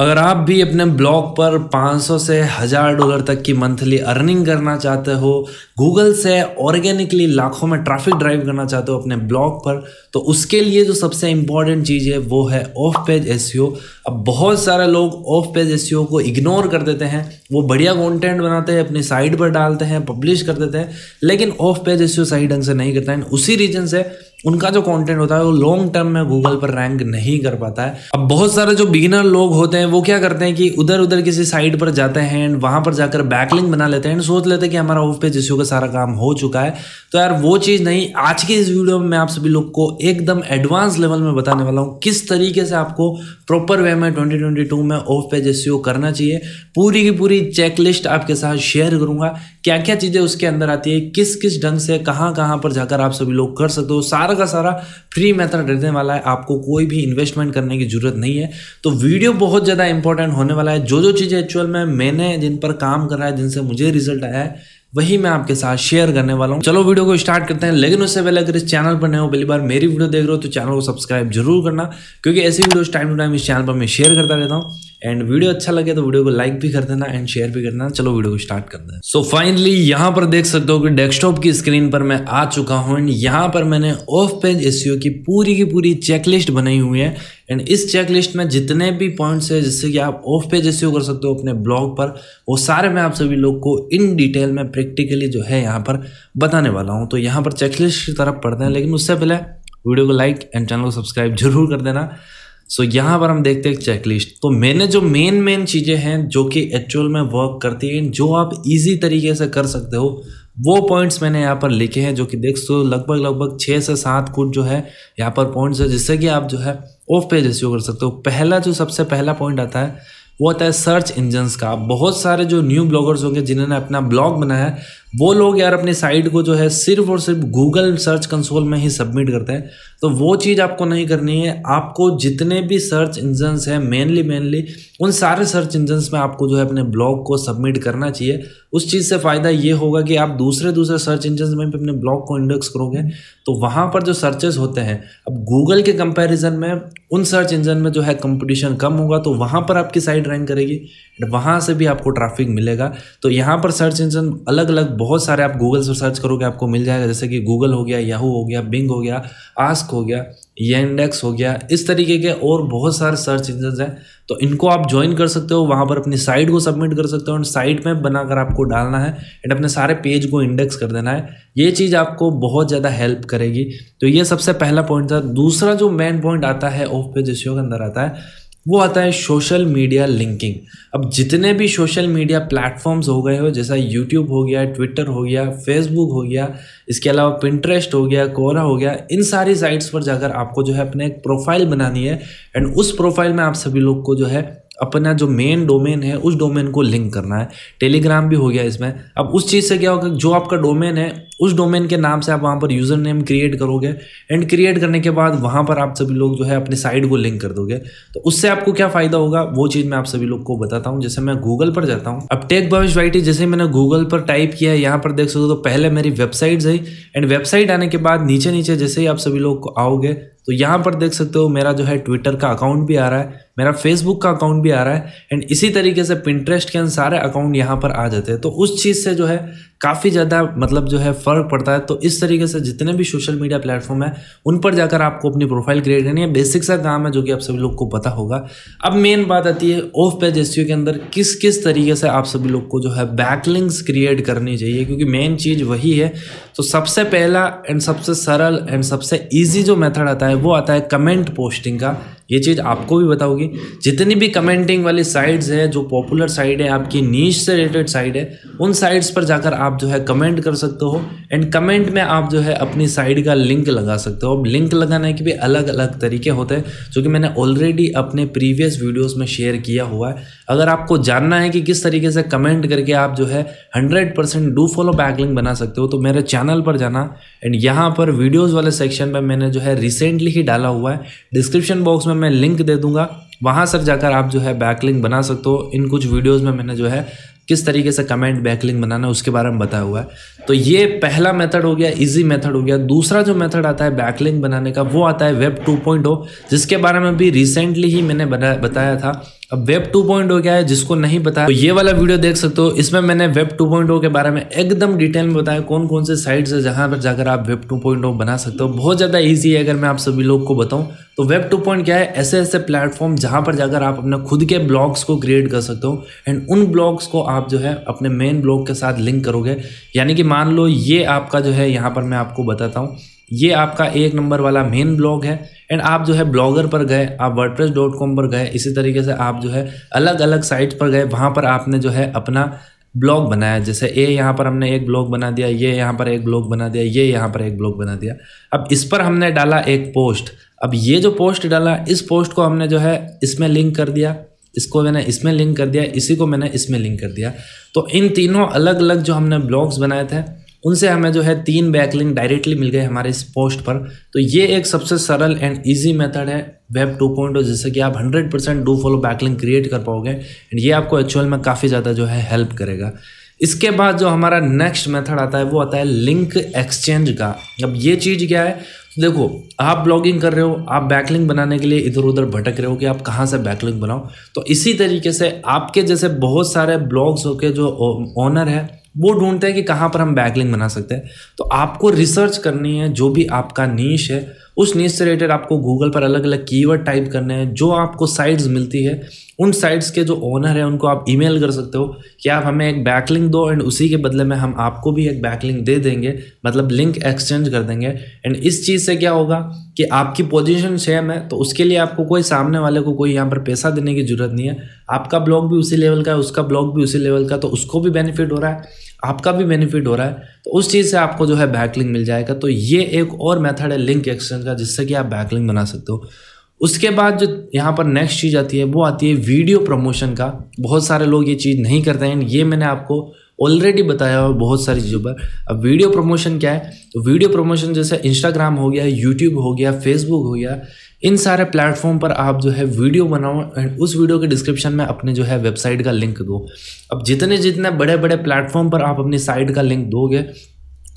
अगर आप भी अपने ब्लॉग पर 500 से हज़ार डॉलर तक की मंथली अर्निंग करना चाहते हो गूगल से ऑर्गेनिकली लाखों में ट्रैफिक ड्राइव करना चाहते हो अपने ब्लॉग पर तो उसके लिए जो सबसे इम्पॉर्टेंट चीज़ है वो है ऑफ पेज एस अब बहुत सारे लोग ऑफ पेज एस को इग्नोर कर देते हैं वो बढ़िया कॉन्टेंट बनाते हैं अपनी साइट पर डालते हैं पब्लिश कर देते हैं लेकिन ऑफ पेज एस सही ढंग से नहीं करता है उसी रीजन से उनका जो कंटेंट होता है वो लॉन्ग टर्म में गूगल पर रैंक नहीं कर पाता है अब बहुत सारे जो बिगिनर लोग होते हैं वो क्या करते हैं कि उधर उधर किसी साइट पर जाते हैं एंड वहां पर जाकर बैकलिंग बना लेते हैं सोच लेते हैं कि हमारा ऑफ पेज जिसो का सारा काम हो चुका है तो यार वो चीज़ नहीं आज की इस वीडियो में मैं आप सभी लोग को एकदम एडवांस लेवल में बताने वाला हूँ किस तरीके से आपको प्रॉपर वे में ट्वेंटी में ऑफ पेज एस करना चाहिए पूरी की पूरी चेकलिस्ट आपके साथ शेयर करूंगा क्या क्या चीज़ें उसके अंदर आती है किस किस ढंग से कहाँ कहाँ पर जाकर आप सभी लोग कर सकते हो सारा का सारा फ्री मेथड रहने वाला है आपको कोई भी इन्वेस्टमेंट करने की ज़रूरत नहीं है तो वीडियो बहुत ज़्यादा इंपॉर्टेंट होने वाला है जो जो चीज़ें एक्चुअल में मैंने जिन पर काम करा है जिनसे मुझे रिजल्ट आया है वही मैं आपके साथ शेयर करने वाला हूँ चलो वीडियो को स्टार्ट करते हैं लेकिन उससे पहले अगर इस चैनल पर नए हो पहली बार मेरी वीडियो देख रहे हो तो चैनल को सब्सक्राइब जरूर करना क्योंकि ऐसी वीडियोस टाइम टू टाइम इस चैनल पर मैं शेयर करता रहता हूँ एंड वीडियो अच्छा लगे तो वीडियो को लाइक भी कर देना एंड शेयर भी कर देना चलो वीडियो को स्टार्ट कर देना सो फाइनली यहाँ पर देख सकते हो कि डेस्कटॉप की स्क्रीन पर मैं आ चुका हूँ एंड यहाँ पर मैंने ऑफ पेज एस की पूरी की पूरी चेकलिस्ट बनाई हुई है एंड इस चेकलिस्ट में जितने भी पॉइंट्स है जिससे कि आप ऑफ पेज एस कर सकते हो अपने ब्लॉग पर वो सारे मैं आप सभी लोग को इन डिटेल में प्रैक्टिकली जो है यहाँ पर बताने वाला हूँ तो यहाँ पर चेकलिस्ट की तरफ पढ़ते हैं लेकिन उससे पहले वीडियो को लाइक एंड चैनल को सब्सक्राइब जरूर कर देना सो so, यहाँ पर हम देखते हैं चेकलिस्ट तो मैंने जो मेन मेन चीज़ें हैं जो कि एक्चुअल में वर्क करती हैं जो आप इजी तरीके से कर सकते हो वो पॉइंट्स मैंने यहाँ पर लिखे हैं जो कि देख सो लगभग लगभग छः से सात कुछ जो है यहाँ पर पॉइंट्स है जिससे कि आप जो है ऑफ पेज एस कर सकते हो पहला जो सबसे पहला पॉइंट आता है वो होता है सर्च इंजन्स का बहुत सारे जो न्यू ब्लॉगर्स होंगे जिन्होंने अपना ब्लॉग बनाया है वो लोग यार अपनी साइट को जो है सिर्फ और सिर्फ गूगल सर्च कंसोल में ही सबमिट करते हैं तो वो चीज़ आपको नहीं करनी है आपको जितने भी सर्च इंजन्स हैं मेनली मेनली उन सारे सर्च इंजन्स में आपको जो है अपने ब्लॉग को सबमिट करना चाहिए उस चीज़ से फ़ायदा ये होगा कि आप दूसरे दूसरे सर्च इंजन्स में भी अपने ब्लॉग को इंडेक्स करोगे तो वहाँ पर जो सर्चेस होते हैं अब गूगल के कंपैरिजन में उन सर्च इंजन में जो है कंपटीशन कम होगा तो वहाँ पर आपकी साइट रैंक करेगी एंड वहाँ से भी आपको ट्रैफिक मिलेगा तो यहाँ पर सर्च इंजन अलग अलग बहुत सारे आप गूगल से सर्च करोगे आपको मिल जाएगा जैसे कि गूगल हो गया याहू हो गया बिंग हो गया आस्क हो गया ये इंडेक्स हो गया इस तरीके के और बहुत सारे सर्च इंजन हैं तो इनको आप ज्वाइन कर सकते हो वहाँ पर अपनी साइट को सबमिट कर सकते हो एंड साइट में बनाकर आपको डालना है एंड अपने सारे पेज को इंडेक्स कर देना है ये चीज़ आपको बहुत ज़्यादा हेल्प करेगी तो ये सबसे पहला पॉइंट था दूसरा जो मेन पॉइंट आता है ऑफ पेज रेशियो के अंदर आता है वो आता है सोशल मीडिया लिंकिंग अब जितने भी सोशल मीडिया प्लेटफॉर्म्स हो गए हो जैसा यूट्यूब हो गया ट्विटर हो गया फेसबुक हो गया इसके अलावा पिंट्रेस्ट हो गया कोरा हो गया इन सारी साइट्स पर जाकर आपको जो है अपने एक प्रोफाइल बनानी है एंड उस प्रोफाइल में आप सभी लोग को जो है अपना जो मेन डोमेन है उस डोमेन को लिंक करना है टेलीग्राम भी हो गया इसमें अब उस चीज़ से क्या होगा जो आपका डोमेन है उस डोमेन के नाम से आप वहाँ पर यूज़र नेम क्रिएट करोगे एंड क्रिएट करने के बाद वहाँ पर आप सभी लोग जो है अपने साइट को लिंक कर दोगे तो उससे आपको क्या फ़ायदा होगा वो चीज़ मैं आप सभी लोग को बताता हूँ जैसे मैं गूगल पर जाता हूँ अब टेक भविष्य वाइटी जैसे मैंने गूगल पर टाइप किया है यहाँ पर देख सकते हो तो पहले मेरी वेबसाइट है एंड वेबसाइट आने के बाद नीचे नीचे जैसे ही आप सभी लोग आओगे तो यहाँ पर देख सकते हो मेरा जो है ट्विटर का अकाउंट भी आ रहा है मेरा फेसबुक का अकाउंट भी आ रहा है एंड इसी तरीके से पिंट्रेस्ट के सारे अकाउंट यहाँ पर आ जाते हैं तो उस चीज़ से जो है काफ़ी ज़्यादा मतलब जो है फ़र्क पड़ता है तो इस तरीके से जितने भी सोशल मीडिया प्लेटफॉर्म है उन पर जाकर आपको अपनी प्रोफाइल क्रिएट करनी है बेसिक सा काम है जो कि आप सभी लोग को पता होगा अब मेन बात आती है ऑफ पेज एस के अंदर किस किस तरीके से आप सभी लोग को जो है बैकलिंग्स क्रिएट करनी चाहिए क्योंकि मेन चीज़ वही है तो सबसे पहला एंड सबसे सरल एंड सबसे ईजी जो मेथड आता है वो आता है कमेंट पोस्टिंग का ये चीज़ आपको भी बताओगी जितनी भी कमेंटिंग वाली साइट्स हैं जो पॉपुलर साइट है आपकी नीच से रिलेटेड साइट है उन साइट्स पर जाकर आप आप जो है कमेंट कर सकते हो एंड कमेंट में आप जो है अपनी साइड का लिंक लगा सकते हो अब लिंक लगाने के भी अलग अलग तरीके होते हैं जो कि मैंने ऑलरेडी अपने प्रीवियस वीडियोस में शेयर किया हुआ है अगर आपको जानना है कि किस तरीके से कमेंट करके आप जो है hundred percent do follow link बना सकते हो तो मेरे चैनल पर जाना एंड यहाँ पर वीडियोज़ वाले सेक्शन में मैंने जो है रिसेंटली ही डाला हुआ है डिस्क्रिप्शन बॉक्स में मैं लिंक दे दूंगा वहाँ सर जाकर आप जो है बैकलिंग बना सकते हो इन कुछ वीडियोस में मैंने जो है किस तरीके से कमेंट बैकलिंग बनाना है उसके बारे में बताया हुआ है तो ये पहला मेथड हो गया इजी मेथड हो गया दूसरा जो मेथड आता है बैकलिंग बनाने का वो आता है वेब 2.0 जिसके बारे में भी रिसेंटली ही मैंने बताया था अब वेब 2.0 क्या है जिसको नहीं पता तो ये वाला वीडियो देख सकते हो इसमें मैंने वेब 2.0 के बारे में एकदम डिटेल में बताया कौन कौन से साइट्स है जहां पर जाकर आप वेब 2.0 बना सकते हो बहुत ज़्यादा इजी है अगर मैं आप सभी लोग को बताऊं तो वेब 2.0 क्या है ऐसे ऐसे प्लेटफॉर्म जहां पर जाकर आप अपने खुद के ब्लॉग्स को क्रिएट कर सकते हो एंड उन ब्लॉग्स को आप जो है अपने मेन ब्लॉग के साथ लिंक करोगे यानी कि मान लो ये आपका जो है यहाँ पर मैं आपको बताता हूँ ये आपका एक नंबर वाला मेन ब्लॉग है एंड आप जो है ब्लॉगर पर गए आप वर्डप्रेस डॉट कॉम पर गए इसी तरीके से आप जो है अलग अलग साइट पर गए वहाँ पर आपने जो है अपना ब्लॉग बनाया जैसे ए यहाँ पर हमने एक ब्लॉग बना दिया ये यहाँ पर एक ब्लॉग बना दिया ये यहाँ पर एक ब्लॉग बना दिया अब इस पर हमने डाला एक पोस्ट अब ये जो पोस्ट डाला इस पोस्ट को हमने जो है इसमें लिंक कर दिया इसको मैंने इसमें लिंक कर दिया इसी को मैंने इसमें लिंक कर दिया तो इन तीनों अलग अलग जो हमने ब्लॉग्स बनाए थे उनसे हमें जो है तीन बैकलिंग डायरेक्टली मिल गए हमारे इस पोस्ट पर तो ये एक सबसे सरल एंड इजी मेथड है वेब टू पॉइंट जिससे कि आप hundred percent do follow backlink create कर पाओगे एंड ये आपको एक्चुअल में काफ़ी ज़्यादा जो है हेल्प करेगा इसके बाद जो हमारा नेक्स्ट मेथड आता है वो आता है लिंक एक्सचेंज का अब ये चीज़ क्या है देखो आप ब्लॉगिंग कर रहे हो आप बैकलिंग बनाने के लिए इधर उधर भटक रहे हो कि आप कहाँ से बैकलिंग बनाओ तो इसी तरीके से आपके जैसे बहुत सारे ब्लॉग्स हो के जो ओनर है वो ढूंढते हैं कि कहाँ पर हम बैकलिंग बना सकते हैं तो आपको रिसर्च करनी है जो भी आपका नीश है उस न्यूज से रिलेटेड आपको गूगल पर अलग अलग कीवर्ड टाइप करने हैं जो आपको साइट्स मिलती है उन साइट्स के जो ओनर है उनको आप ईमेल कर सकते हो कि आप हमें एक बैकलिंक दो एंड उसी के बदले में हम आपको भी एक बैकलिंग दे देंगे मतलब लिंक एक्सचेंज कर देंगे एंड इस चीज़ से क्या होगा कि आपकी पोजीशन सेम है तो उसके लिए आपको कोई सामने वाले को कोई यहाँ पर पैसा देने की ज़रूरत नहीं है आपका ब्लॉग भी उसी लेवल का है उसका ब्लॉग भी उसी लेवल का तो उसको भी बेनिफिट हो रहा है आपका भी बेनिफिट हो रहा है तो उस चीज़ से आपको जो है बैकलिंग मिल जाएगा तो ये एक और मेथड है लिंक एक्सचेंज का जिससे कि आप बैकलिंग बना सकते हो उसके बाद जो यहाँ पर नेक्स्ट चीज़ आती है वो आती है वीडियो प्रमोशन का बहुत सारे लोग ये चीज़ नहीं करते हैं ये मैंने आपको ऑलरेडी बताया हुआ बहुत सारी चीज़ों पर अब वीडियो प्रमोशन क्या है तो वीडियो प्रमोशन जैसे इंस्टाग्राम हो गया यूट्यूब हो गया फेसबुक हो गया इन सारे प्लेटफॉर्म पर आप जो है वीडियो बनाओ एंड उस वीडियो के डिस्क्रिप्शन में अपने जो है वेबसाइट का लिंक दो अब जितने जितने बड़े बड़े प्लेटफॉर्म पर आप अपनी साइट का लिंक दोगे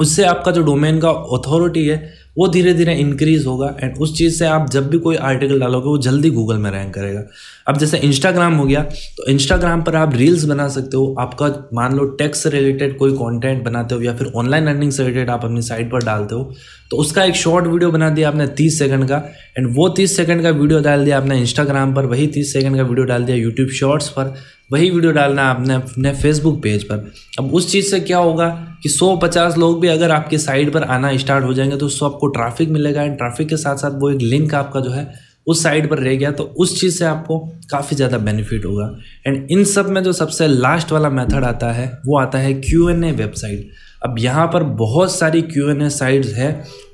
उससे आपका जो डोमेन का अथॉरिटी है वो धीरे धीरे इंक्रीज होगा एंड उस चीज़ से आप जब भी कोई आर्टिकल डालोगे वो जल्दी गूगल में रैंक करेगा अब जैसे इंस्टाग्राम हो गया तो इंस्टाग्राम पर आप रील्स बना सकते हो आपका मान लो टेक्स रिलेटेड कोई कंटेंट बनाते हो या फिर ऑनलाइन अर्निंग से रिलेटेड आप अपनी साइट पर डालते हो तो उसका एक शॉर्ट वीडियो बना दिया आपने तीस सेकंड का एंड वो तीस सेकंड का वीडियो डाल दिया आपने इंस्टाग्राम पर वही तीस सेकंड का वीडियो डाल दिया यूट्यूब शॉर्ट्स पर वही वीडियो डालना आपने अपने फेसबुक पेज पर अब उस चीज़ से क्या होगा कि 150 लोग भी अगर आपके साइड पर आना स्टार्ट हो जाएंगे तो उसको आपको ट्रैफिक मिलेगा एंड ट्रैफिक के साथ साथ वो एक लिंक आपका जो है उस साइड पर रह गया तो उस चीज़ से आपको काफ़ी ज़्यादा बेनिफिट होगा एंड इन सब में जो सबसे लास्ट वाला मेथड आता है वो आता है क्यू एन ए वेबसाइट अब यहाँ पर बहुत सारी क्यू एन ए साइट्स है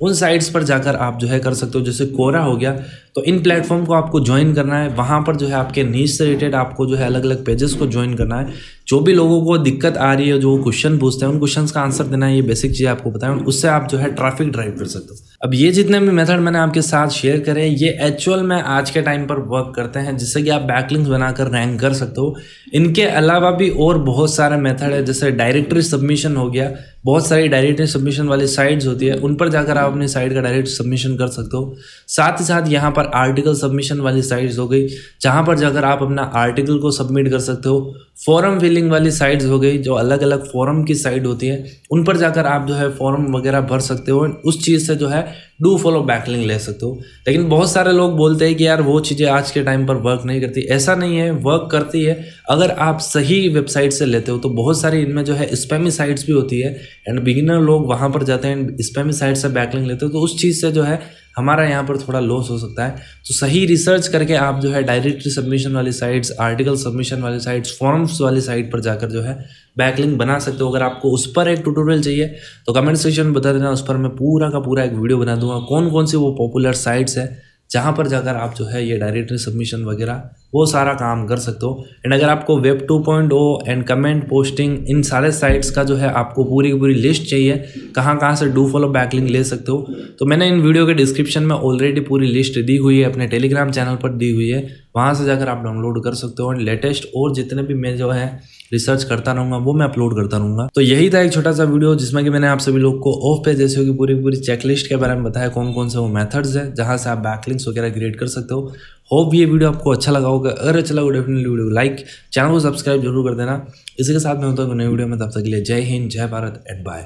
उन साइट्स पर जाकर आप जो है कर सकते हो जैसे कोरा हो गया तो इन प्लेटफॉर्म को आपको ज्वाइन करना है वहाँ पर जो है आपके नीच से रिलेटेड आपको जो है अलग अलग पेजेस को ज्वाइन करना है जो भी लोगों को दिक्कत आ रही है जो क्वेश्चन पूछते हैं उन क्वेश्चन का आंसर देना ये बेसिक चीज़ आपको बताएं उससे आप जो है ट्रैफिक ड्राइव कर सकते हो अब ये जितने भी मेथड मैंने आपके साथ शेयर करे ये एक्चुअल में आज के टाइम पर वर्क करते हैं जिससे कि आप बैकलिंग्स बनाकर रैंक कर सकते हो इनके अलावा भी और बहुत सारे मेथड है जैसे डायरेक्टरी सबमिशन हो गया बहुत सारी डायरेक्टरी सबमिशन वाली साइट्स होती है उन पर जाकर आप अपनी साइट का डायरेक्ट सबमिशन कर सकते हो साथ ही साथ यहाँ पर आर्टिकल सबमिशन वाली साइट्स हो गई जहाँ पर जाकर आप अपना आर्टिकल को सबमिट कर सकते हो फॉरम फिल बिलिंग वाली साइट्स हो गई जो अलग अलग फॉरम की साइट होती है उन पर जाकर आप जो है फॉरम वगैरह भर सकते हो उस चीज़ से जो है डू फॉलो बैकलिंग ले सकते हो लेकिन बहुत सारे लोग बोलते हैं कि यार वो चीज़ें आज के टाइम पर वर्क नहीं करती ऐसा नहीं है वर्क करती है अगर आप सही वेबसाइट से लेते हो तो बहुत सारी इनमें जो है स्पैमी साइट्स भी होती है एंड बिगिनर लोग वहाँ पर जाते हैं स्पैमी साइट से बैकलिंग लेते हो तो उस चीज़ से जो है हमारा यहाँ पर थोड़ा लॉस हो सकता है तो सही रिसर्च करके आप जो है डायरेक्टरी सबमिशन वाली साइट्स आर्टिकल सबमिशन वाली साइट्स फॉर्म्स वाली साइट पर जाकर जो है बैकलिंक बना सकते हो अगर आपको उस पर एक ट्यूटोरियल चाहिए तो कमेंट सेक्शन में बता देना उस पर मैं पूरा का पूरा एक वीडियो बना दूंगा कौन कौन सी वो पॉपुलर साइट्स है जहाँ पर जाकर आप जो है ये डायरेक्टरी सबमिशन वगैरह वो सारा काम कर सकते हो एंड अगर आपको वेब 2.0 एंड कमेंट पोस्टिंग इन सारे साइट्स का जो है आपको पूरी की पूरी लिस्ट चाहिए कहाँ कहाँ से डू फॉलो बैकलिंग ले सकते हो तो मैंने इन वीडियो के डिस्क्रिप्शन में ऑलरेडी पूरी लिस्ट दी हुई है अपने टेलीग्राम चैनल पर दी हुई है वहाँ से जाकर आप डाउनलोड कर सकते हो एंड लेटेस्ट और जितने भी मैं जो है रिसर्च करता रहूँगा वो मैं अपलोड करता रहूँगा तो यही था एक छोटा सा वीडियो जिसमें कि मैंने आप सभी लोग को ऑफ पे जैसे कि पूरी पूरी चेकलिस्ट के बारे में बताया कौन कौन से वो मेथड्स है जहाँ से आप बैकलिंग्स वगैरह क्रिएट कर सकते हो होप ये वीडियो आपको अच्छा लगा होगा अगर अच्छा लगा डेफिनेटली वीडियो लाइक चैनल को सब्सक्राइब जरूर कर देना इसी के साथ मैं होता हूँ नई वीडियो में तब तक के लिए जय हिंद जय भारत एंड बाय